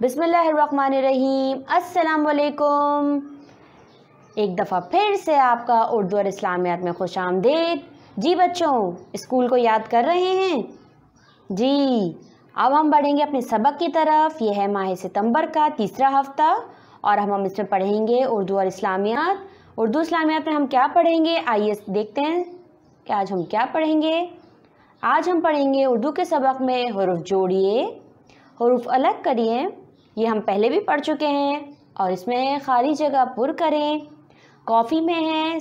बिसमीम असलकुम एक दफ़ा फिर से आपका उर्दू और इस्लामियात में खुश आमदेद जी बच्चों स्कूल को याद कर रहे हैं जी अब हम बढ़ेंगे अपने सबक की तरफ यह है माह सितंबर का तीसरा हफ्ता और हम हम इसमें पढ़ेंगे उर्दू और इस्लामियात उर्दू इस्लामियात में हम क्या पढ़ेंगे आइए देखते हैं कि आज हम क्या पढ़ेंगे आज हम पढ़ेंगे उर्दू के सबक में हरूफ जोड़िए हरूफ अलग करिए ये हम पहले भी पढ़ चुके हैं और इसमें खाली जगह पुर करें कॉफ़ी में है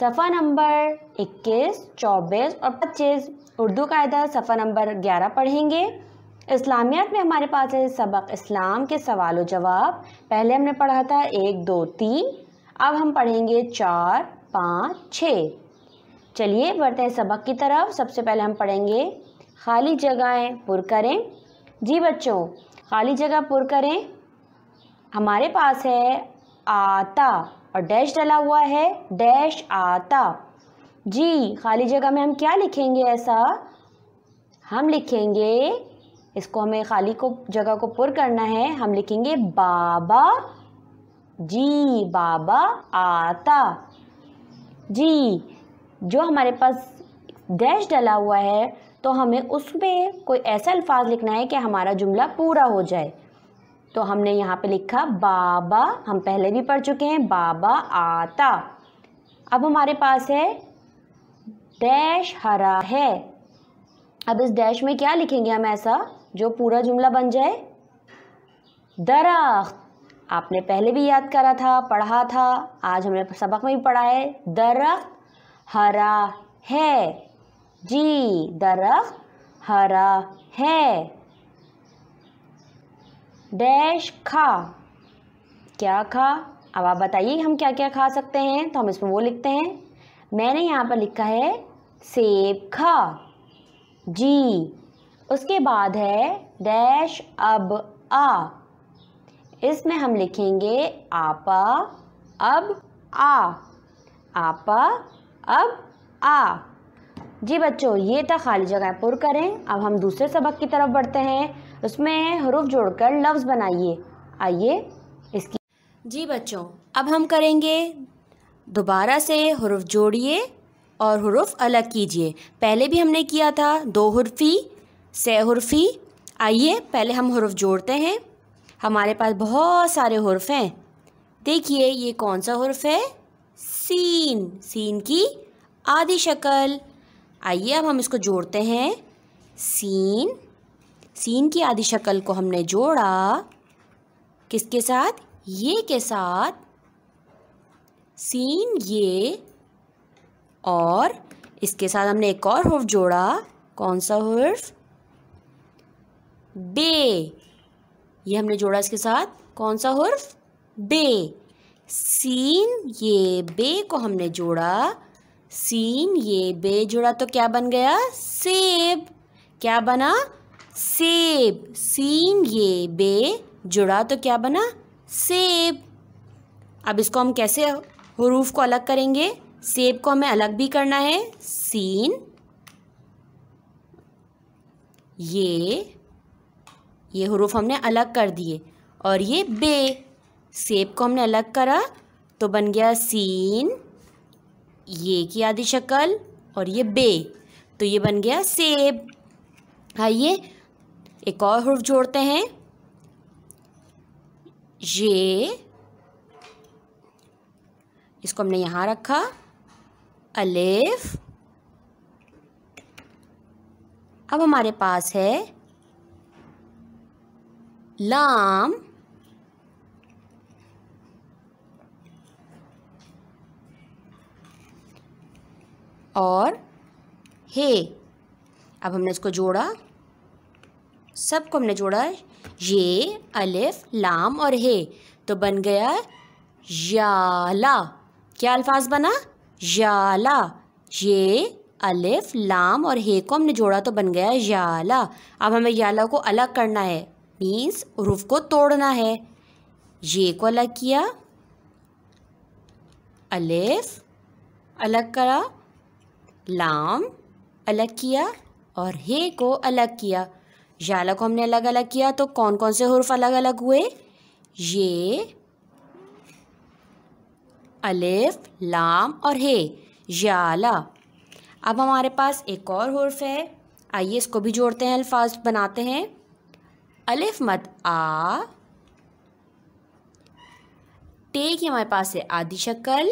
सफ़ा नंबर 21, 24 और 25 उर्दू कायदा सफ़ा नंबर 11 पढ़ेंगे इस्लामियात में हमारे पास है सबक इस्लाम के सवाल जवाब पहले हमने पढ़ा था एक दो तीन अब हम पढ़ेंगे चार पाँच छः चलिए बढ़ते हैं सबक की तरफ सबसे पहले हम पढ़ेंगे खाली जगहें पुर करें जी बच्चों खाली जगह पुर करें हमारे पास है आता और डैश डला हुआ है डैश आता जी खाली जगह में हम क्या लिखेंगे ऐसा हम लिखेंगे इसको हमें खाली को जगह को पुर करना है हम लिखेंगे बाबा जी बाबा आता जी जो हमारे पास डैश डला हुआ है तो हमें उसमें कोई ऐसा अल्फाज लिखना है कि हमारा जुमला पूरा हो जाए तो हमने यहाँ पे लिखा बाबा हम पहले भी पढ़ चुके हैं बाबा आता अब हमारे पास है डैश हरा है अब इस डैश में क्या लिखेंगे हम ऐसा जो पूरा जुमला बन जाए दरख्त आपने पहले भी याद करा था पढ़ा था आज हमने सबक में भी पढ़ा है दरख्त हरा है जी दरख्त हरा है डैश खा क्या खा अब आप बताइए हम क्या क्या खा सकते हैं तो हम इसमें वो लिखते हैं मैंने यहाँ पर लिखा है सेब खा जी उसके बाद है डैश अब आ इसमें हम लिखेंगे आपा अब आ आपा अब आ जी बच्चों ये था खाली जगह पुर करें अब हम दूसरे सबक की तरफ बढ़ते हैं उसमें हरूफ जोड़कर लफ्ज़ बनाइए आइए इसकी जी बच्चों अब हम करेंगे दोबारा से हरूफ जोड़िए और हरूफ अलग कीजिए पहले भी हमने किया था दो हरफी से हरफी आइए पहले हम हरूफ जोड़ते हैं हमारे पास बहुत सारे हरफ हैं देखिए ये कौन सा हरफ है सीन सीन की आधी शक्ल आइए अब हम इसको जोड़ते हैं सीन सीन की आधी शक्ल को हमने जोड़ा किसके साथ ये के साथ सीन ये और इसके साथ हमने एक और हर्फ जोड़ा कौन सा हर्फ बे ये हमने जोड़ा इसके साथ कौन सा हर्फ बे सीन ये बे को हमने जोड़ा सीन ये बे जुड़ा तो क्या बन गया सेब क्या बना सेब सीन ये बे जुड़ा तो क्या बना सेब अब इसको हम कैसे हरूफ को अलग करेंगे सेब को हमें अलग भी करना है सीन ये ये हरूफ हमने अलग कर दिए और ये बे सेब को हमने अलग करा तो बन गया सीन ये की आधी शक्ल और ये बे तो ये बन गया सेब आइए एक और हुफ जोड़ते हैं ये इसको हमने यहाँ रखा अलेफ अब हमारे पास है लाम और हे अब हमने इसको जोड़ा सबको हमने जोड़ा ये अलिफ लाम और हे तो बन गया याला क्या अल्फाज बना याला ये अलिफ लाम और हे को हमने जोड़ा तो बन गया याला अब हमें याला को अलग करना है मीन्स रूफ को तोड़ना है ये को अलग किया अलिफ अलग करा लाम अलग किया और हे को अलग किया जाला को हमने अलग अलग किया तो कौन कौन से हुर्फ अलग अलग हुए ये अलिफ लाम और हे याला अब हमारे पास एक और हुर्फ है आइए इसको भी जोड़ते हैं अल्फाज बनाते हैं अलिफ मत आ टे की हमारे पास है आदि शक्ल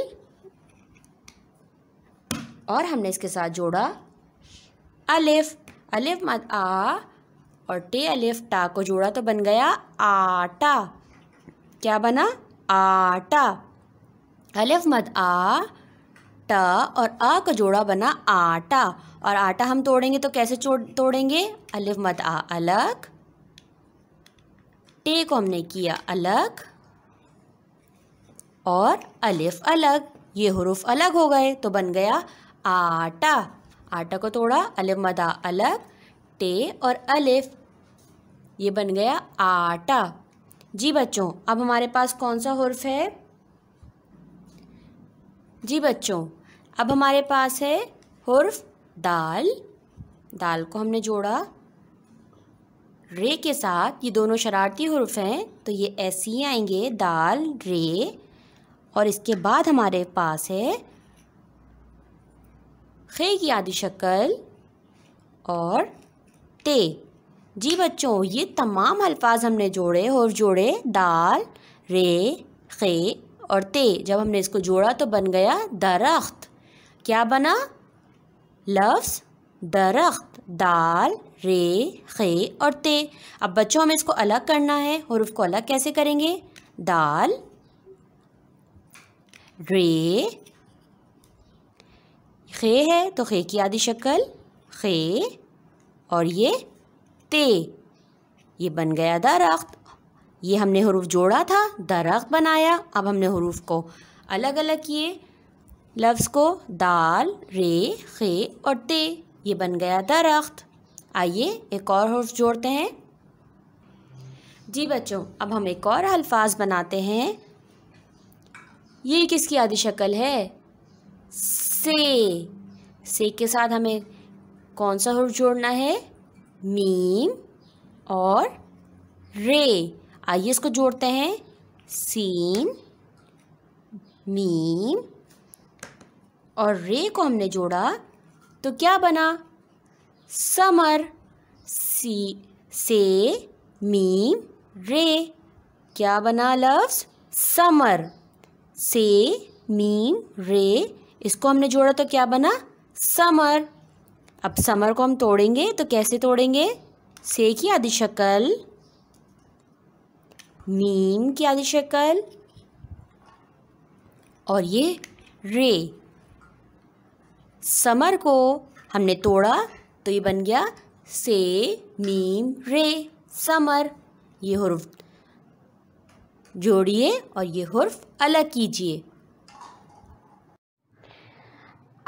और हमने इसके साथ जोड़ा अलिफ अलिफ मत आ और टे अलिफ टा को जोड़ा तो बन गया आटा क्या बना आटा अलिफ मत आ ट और अ का जोड़ा बना आटा और आटा हम तोड़ेंगे तो कैसे तोड़ेंगे अलिफ मत आ अलग टे को हमने किया अलग और अलिफ अलग ये हरूफ अलग हो गए तो बन गया आटा आटा को तोड़ा अलिफ मदा अलग टे और अलिफ ये बन गया आटा जी बच्चों अब हमारे पास कौन सा हर्फ है जी बच्चों अब हमारे पास है हर्फ दाल दाल को हमने जोड़ा रे के साथ ये दोनों शरारती हर्फ हैं तो ये ऐसे ही आएंगे दाल रे और इसके बाद हमारे पास है खे की आदि शक्ल और ते जी बच्चों ये तमाम अल्फाज हमने जोड़े और जोड़े दाल रे खे और ते जब हमने इसको जोड़ा तो बन गया दरख्त क्या बना लफ्स दरख्त दाल रे खे और ते अब बच्चों हमें इसको अलग करना है और उसको अलग कैसे करेंगे दाल रे खे है तो खे की आदि शक्ल खे और ये ते ये बन गया दरख्त ये हमने हरूफ जोड़ा था दरख्त बनाया अब हमने हरूफ को अलग अलग किए लफ्ज़ को दाल रे खे और ते ये बन गया दरख्त आइए एक और हरूफ जोड़ते हैं जी बच्चों अब हम एक और अल्फाज बनाते हैं ये किसकी आदि शक्ल है से से के साथ हमें कौन सा हर जोड़ना है मीम और रे आइए इसको जोड़ते हैं सीन मीम और रे को हमने जोड़ा तो क्या बना समर सी से मीम रे क्या बना लफ्स समर से मीम रे इसको हमने जोड़ा तो क्या बना समर अब समर को हम तोड़ेंगे तो कैसे तोड़ेंगे से की आदि शक्ल मीम की आदि शक्ल और ये रे समर को हमने तोड़ा तो ये बन गया से मीम रे समर ये हुर्फ जोड़िए और ये हुर्फ अलग कीजिए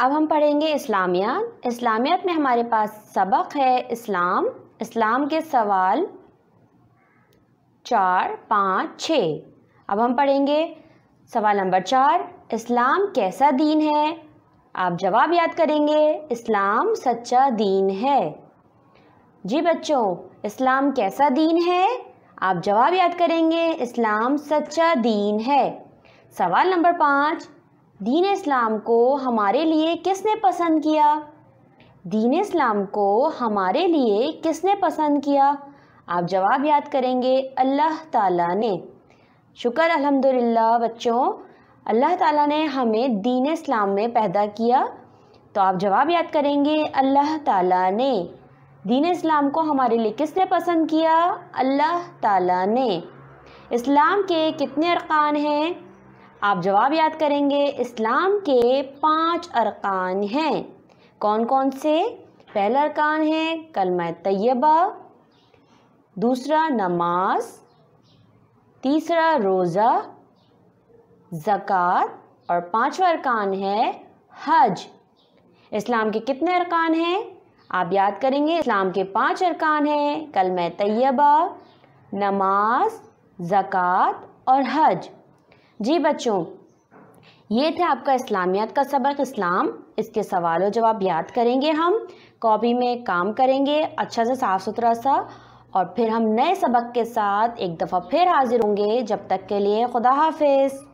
अब हम पढ़ेंगे इस्लामियात इस्लामियात में हमारे पास सबक है इस्लाम इस्लाम के सवाल चार पाँच छ अब हम पढ़ेंगे सवाल नंबर चार इस्लाम कैसा दीन है आप जवाब याद करेंगे इस्लाम सच्चा दीन है जी बच्चों इस्लाम कैसा दीन है आप जवाब याद करेंगे इस्लाम सच्चा दीन है सवाल नंबर पाँच दीन इस्लाम को हमारे लिए किसने पसंद किया दीन इस्लाम को हमारे लिए किसने पसंद किया आप जवाब याद करेंगे अल्लाह ताला ने शुक्र अल्हम्दुलिल्लाह बच्चों अल्लाह ताला ने हमें दीन इस्लाम में पैदा किया तो आप जवाब याद करेंगे अल्लाह ताला ने दीन इस्लाम को हमारे लिए किसने पसंद किया अल्लाह ताला ने इस्लाम के कितने अरकान हैं आप जवाब याद करेंगे इस्लाम के पांच अरकान हैं कौन कौन से पहला अरकान है कलम तैयबा दूसरा नमाज तीसरा रोज़ा ज़क़़त और पांचवा अरकान है हज इस्लाम के कितने अरकान हैं आप याद करेंगे इस्लाम के पांच अरकान हैं कलम तैयबा नमाज ज़क़़त और हज जी बच्चों ये थे आपका इस्लामियत का सबक इस्लाम इसके और जवाब याद करेंगे हम कॉपी में काम करेंगे अच्छा से साफ़ सुथरा सा और फिर हम नए सबक के साथ एक दफ़ा फिर हाज़िर होंगे जब तक के लिए खुदा हाफिज़